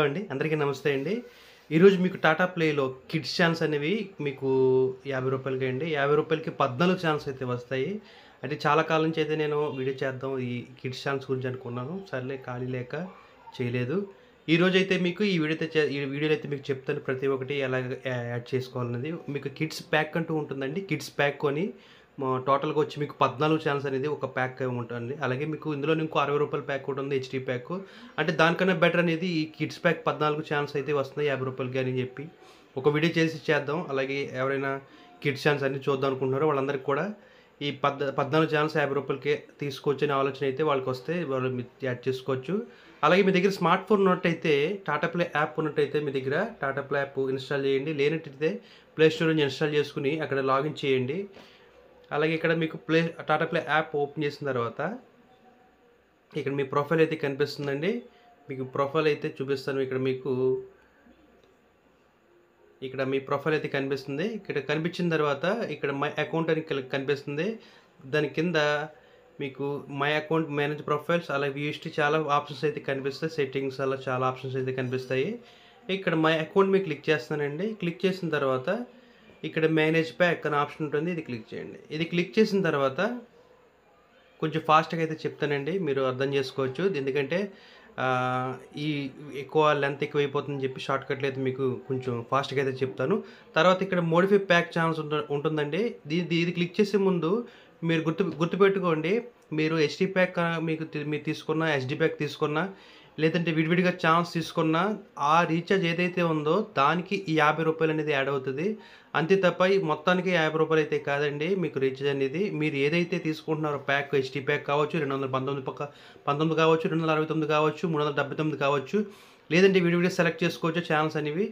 hello అండి అందరికీ నమస్తే అండి ఈరోజు మీకు టాటా ప్లేలో కిడ్స్ ఛాన్స్ అనేవి మీకు యాభై రూపాయలకి అండి యాభై రూపాయలకి పద్నాలుగు ఛాన్స్ అయితే వస్తాయి అంటే చాలా కాలం నుంచి అయితే నేను వీడియో చేద్దాం ఈ కిడ్స్ ఛాన్స్ గురించి అనుకున్నాను సర్లే ఖాళీ లేక చేయలేదు ఈరోజు అయితే మీకు ఈ వీడియో అయితే ఈ వీడియోలో అయితే మీకు చెప్తాను ప్రతి ఒక్కటి ఎలా యాడ్ చేసుకోవాలన్నది మీకు కిడ్స్ ప్యాక్ అంటూ ఉంటుందండి కిడ్స్ ప్యాక్ కొని టోటల్గా వచ్చి మీకు పద్నాలుగు ఛానల్స్ అనేది ఒక ప్యాక్ ఉంటుంది అలాగే మీకు ఇందులో ఇంకో అరవై రూపాయల ప్యాక్ కూడా ఉంది హెచ్డీ ప్యాక్ అంటే దానికన్నా బెటర్ అనేది ఈ కిడ్స్ ప్యాక్ పద్నాలుగు ఛానల్స్ అయితే వస్తున్నాయి యాభై రూపాయలకి అని చెప్పి ఒక వీడియో చేసి చేద్దాం అలాగే ఎవరైనా కిడ్స్ ఛానల్స్ అన్ని చూద్దాం అనుకుంటున్నారో వాళ్ళందరికీ కూడా ఈ పద్ పద్నాలుగు ఛానల్స్ యాభై రూపాయలకే తీసుకొచ్చే ఆలోచన అయితే వాళ్ళకి వస్తే వాళ్ళు యాడ్ చేసుకోవచ్చు అలాగే మీ దగ్గర స్మార్ట్ ఫోన్ ఉన్నట్టయితే టాటా ప్లే యాప్ ఉన్నట్టయితే మీ దగ్గర టాటా ప్లే యాప్ ఇన్స్టాల్ చేయండి లేనట్టయితే ప్లే స్టోర్ నుంచి ఇన్స్టాల్ చేసుకుని అక్కడ లాగిన్ చేయండి అలాగే ఇక్కడ మీకు play Tata play app open చేసిన తర్వాత ఇక్కడ మీ ప్రొఫైల్ అయితే కనిపిస్తుందండి మీకు ప్రొఫైల్ అయితే చూపిస్తాను ఇక్కడ మీకు ఇక్కడ మీ ప్రొఫైల్ అయితే కనిపిస్తుంది ఇక్కడ కనిపించిన తర్వాత ఇక్కడ మై అకౌంట్ అని కనిపిస్తుంది దాని కింద మీకు మై అకౌంట్ మేనేజ్ ప్రొఫైల్స్ అలా వీస్టీ చాలా ఆప్షన్స్ అయితే కనిపిస్తాయి సెట్టింగ్స్ అలా చాలా ఆప్షన్స్ అయితే కనిపిస్తాయి ఇక్కడ మై అకౌంట్ మీకు క్లిక్ చేస్తానండి క్లిక్ చేసిన తర్వాత ఇక్కడ మేనేజ్ ప్యాక్ అనే ఆప్షన్ ఉంటుంది ఇది క్లిక్ చేయండి ఇది క్లిక్ చేసిన తర్వాత కొంచెం ఫాస్ట్గా అయితే చెప్తానండి మీరు అర్థం చేసుకోవచ్చు ఎందుకంటే ఈ ఎక్కువ లెంత్ ఎక్కువ అయిపోతుందని చెప్పి షార్ట్ కట్లు అయితే మీకు కొంచెం ఫాస్ట్గా అయితే చెప్తాను తర్వాత ఇక్కడ మోడిఫై ప్యాక్ ఛానల్స్ ఉంటుందండి దీని ఇది క్లిక్ చేసే ముందు మీరు గుర్తు గుర్తుపెట్టుకోండి మీరు హెచ్డి ప్యాక్ మీకు మీరు తీసుకున్న ఎస్డీ ప్యాక్ తీసుకున్న లేదంటే విడివిడిగా ఛాన్స్ తీసుకున్న ఆ రీఛార్జ్ ఏదైతే ఉందో దానికి ఈ యాభై రూపాయలు అనేది యాడ్ అవుతుంది అంతే తప్ప ఈ మొత్తానికి యాభై రూపాయలు అయితే కాదండి మీకు రీఛార్జ్ అనేది మీరు ఏదైతే తీసుకుంటున్నారో ప్యాక్ హెచ్డీ ప్యాక్ కావచ్చు రెండు వందల పంతొమ్మిది పక్క పంతొమ్మిది కావచ్చు రెండు వందల అరవై తొమ్మిది కావచ్చు మూడు వందల డెబ్బై తొమ్మిది కావచ్చు లేదంటే విడివిడిగా సెలెక్ట్ చేసుకోవచ్చు ఛానల్స్ అనేవి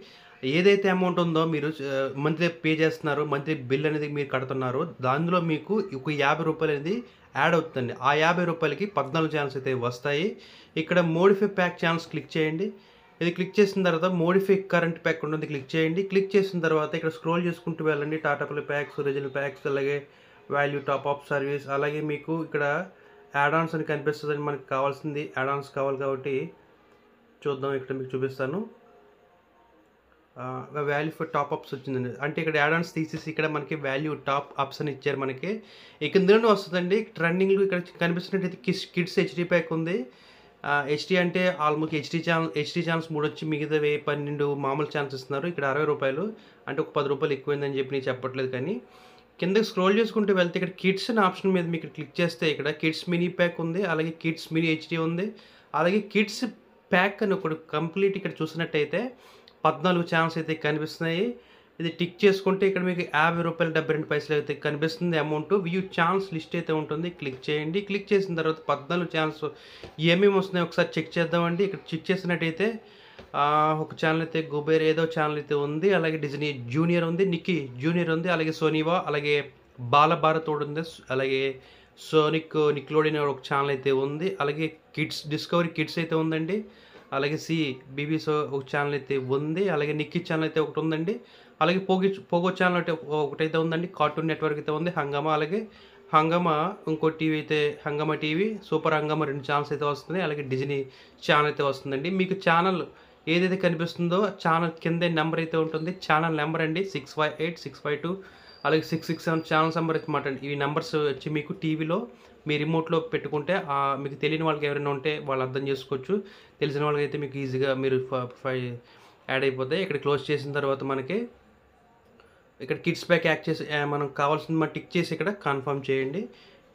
ఏదైతే అమౌంట్ ఉందో మీరు మంత్లీ పే చేస్తున్నారో మంత్లీ బిల్ అనేది మీరు కడుతున్నారో దానిలో మీకు ఒక యాభై రూపాయలు అనేది యాడ్ అవుతుంది ఆ యాభై రూపాయలకి పద్నాలుగు ఛానల్స్ అయితే వస్తాయి ఇక్కడ మోడిఫై ప్యాక్ ఛానల్స్ క్లిక్ చేయండి ఇది క్లిక్ చేసిన తర్వాత మోడిఫై కరెంట్ ప్యాక్ ఉంటుంది క్లిక్ చేయండి క్లిక్ చేసిన తర్వాత ఇక్కడ స్క్రోల్ చేసుకుంటూ వెళ్ళండి టాటా ప్యాక్స్ ఒరిజినల్ ప్యాక్స్ అలాగే వాల్యూ టాప్ ఆఫ్ సర్వీస్ అలాగే మీకు ఇక్కడ యాడాన్స్ అని కనిపిస్తుంది మనకి కావాల్సింది యాడాన్స్ కావాలి కాబట్టి చూద్దాం ఇక్కడ మీకు చూపిస్తాను వాల్యూ ఫర్ టాప్ అప్స్ వచ్చిందండి అంటే ఇక్కడ యాడాన్స్ తీసేసి ఇక్కడ మనకి వాల్యూ టాప్ అప్స్ అని ఇచ్చారు మనకి నుండి వస్తుందండి ట్రెండింగ్ ఇక్కడ కనిపిస్తున్నట్టయితే కిడ్స్ కిడ్స్ హెచ్డీ ప్యాక్ ఉంది హెచ్డి అంటే almost HD channel HD channels మూడు వచ్చి మిగతావి పన్నెండు మామూలు ఛానల్స్ ఇస్తున్నారు ఇక్కడ అరవై రూపాయలు అంటే ఒక పది రూపాయలు ఎక్కువైందని చెప్పి నేను చెప్పట్లేదు కానీ కిందకి స్క్రోల్ చేసుకుంటూ వెళ్తే ఇక్కడ కిడ్స్ అనే ఆప్షన్ మీద మీకు క్లిక్ చేస్తే ఇక్కడ కిడ్స్ మినీ ప్యాక్ ఉంది అలాగే కిడ్స్ మినీ హెచ్డి ఉంది అలాగే కిడ్స్ ప్యాక్ అని ఒకటి కంప్లీట్ ఇక్కడ చూసినట్టయితే పద్నాలుగు ఛానల్స్ అయితే కనిపిస్తున్నాయి ఇది టిక్ చేసుకుంటే ఇక్కడ మీకు యాభై రూపాయలు డెబ్బై రెండు పైసలు అయితే కనిపిస్తుంది అమౌంట్ వ్యూ ఛాన్స్ లిస్ట్ అయితే ఉంటుంది క్లిక్ చేయండి క్లిక్ చేసిన తర్వాత పద్నాలుగు ఛాన్స్ ఏమేమి వస్తున్నాయి ఒకసారి చెక్ చేద్దామండి ఇక్కడ చెక్ చేసినట్టయితే ఒక ఛానల్ అయితే గుబేర్ ఏదో ఛానల్ అయితే ఉంది అలాగే డిజ్నీ జూనియర్ ఉంది నిక్కీ జూనియర్ ఉంది అలాగే సోనీవా అలాగే బాలభారత్ ఒకటి ఉంది అలాగే సోనిక్ నిక్లోడిన్ ఒక ఛానల్ అయితే ఉంది అలాగే కిడ్స్ డిస్కవరీ కిడ్స్ అయితే ఉందండి అలాగే సి బీబీ సో ఒక ఛానల్ అయితే ఉంది అలాగే నిక్కీ ఛానల్ అయితే ఒకటి ఉందండి అలాగే పోగి పోగో ఛానల్ అయితే ఒకటైతే ఉందండి కార్టూన్ నెట్వర్క్ అయితే ఉంది హంగామా అలాగే హంగమ ఇంకో టీవీ అయితే హంగమ టీవీ సూపర్ హంగమ రెండు ఛానల్స్ అయితే వస్తుంది అలాగే డిజినీ ఛానల్ అయితే వస్తుందండి మీకు ఛానల్ ఏదైతే కనిపిస్తుందో ఛానల్ కింద నెంబర్ అయితే ఉంటుంది ఛానల్ నెంబర్ అండి six five eight six five two అలాగే six six seven channels number అయితే మాట ఈ నెంబర్స్ వచ్చి మీకు టీవీలో మీ రిమోట్లో పెట్టుకుంటే మీకు తెలియని వాళ్ళకి ఎవరైనా ఉంటే వాళ్ళు అర్థం చేసుకోవచ్చు తెలిసిన వాళ్ళకైతే మీకు ఈజీగా మీరు యాడ్ అయిపోతాయి ఇక్కడ క్లోజ్ చేసిన తర్వాత మనకి ఇక్కడ కిడ్స్ ప్యాక్ యాక్ట్ చేసి మనం కావాల్సింది మనం టిక్ చేసి ఇక్కడ కన్ఫర్మ్ చేయండి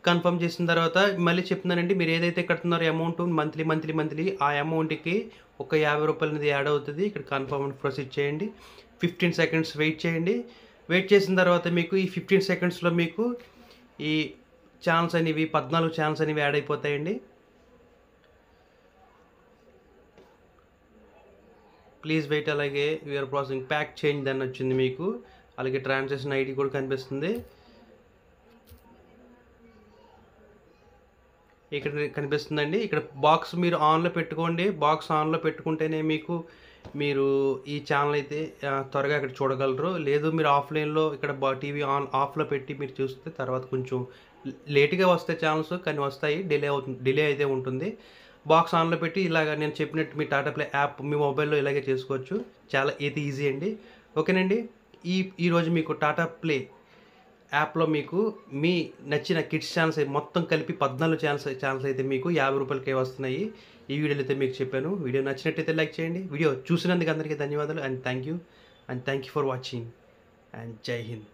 కన్ఫర్మ్ చేసిన తర్వాత మళ్ళీ చెప్తున్నానండి మీరు ఏదైతే కడుతున్నారో అమౌంట్ మంత్లీ మంత్లీ మంత్లీ ఆ అమౌంట్కి ఒక యాభై రూపాయలు అనేది యాడ్ అవుతుంది ఇక్కడ కన్ఫర్మ్ ప్రొసీడ్ చేయండి ఫిఫ్టీన్ సెకండ్స్ వెయిట్ చేయండి వెయిట్ చేసిన తర్వాత మీకు ఈ ఫిఫ్టీన్ సెకండ్స్లో మీకు ఈ ఛానల్స్ అనేవి పద్నాలుగు ఛానల్స్ అనేవి యాడ్ అయిపోతాయండి ప్లీజ్ వెయిట్ అలాగే యూఆర్ ప్రాసెసింగ్ ప్యాక్ చేంజ్ దాన్ని వచ్చింది మీకు అలాగే ట్రాన్సాక్షన్ ఐడి కూడా కనిపిస్తుంది ఇక్కడ కనిపిస్తుందండి ఇక్కడ బాక్స్ మీరు ఆన్లో పెట్టుకోండి బాక్స్ ఆన్లో పెట్టుకుంటేనే మీకు మీరు ఈ ఛానల్ అయితే త్వరగా ఇక్కడ చూడగలరు లేదు మీరు ఆఫ్లైన్లో ఇక్కడ టీవీ ఆన్ ఆఫ్లో పెట్టి మీరు చూస్తే తర్వాత కొంచెం లేట్గా వస్తాయి ఛానల్స్ కానీ వస్తాయి డిలే అవుతుంది డిలే అయితే ఉంటుంది బాక్స్ ఆన్లో పెట్టి ఇలాగ నేను చెప్పినట్టు మీ టాటా ప్లే యాప్ మీ మొబైల్లో ఇలాగే చేసుకోవచ్చు చాలా ఇది ఈజీ అండి ఓకేనండి ఈ ఈరోజు మీకు టాటా ప్లే యాప్లో మీకు మీ నచ్చిన కిడ్స్ ఛానల్స్ మొత్తం కలిపి పద్నాలుగు ఛానల్స్ ఛానల్స్ అయితే మీకు యాభై రూపాయలకే వస్తున్నాయి ఈ వీడియోలు అయితే మీకు చెప్పాను వీడియో నచ్చినట్టయితే లైక్ చేయండి వీడియో చూసినందుకు అందరికీ ధన్యవాదాలు and thank you and thank you for watching and Jai Hind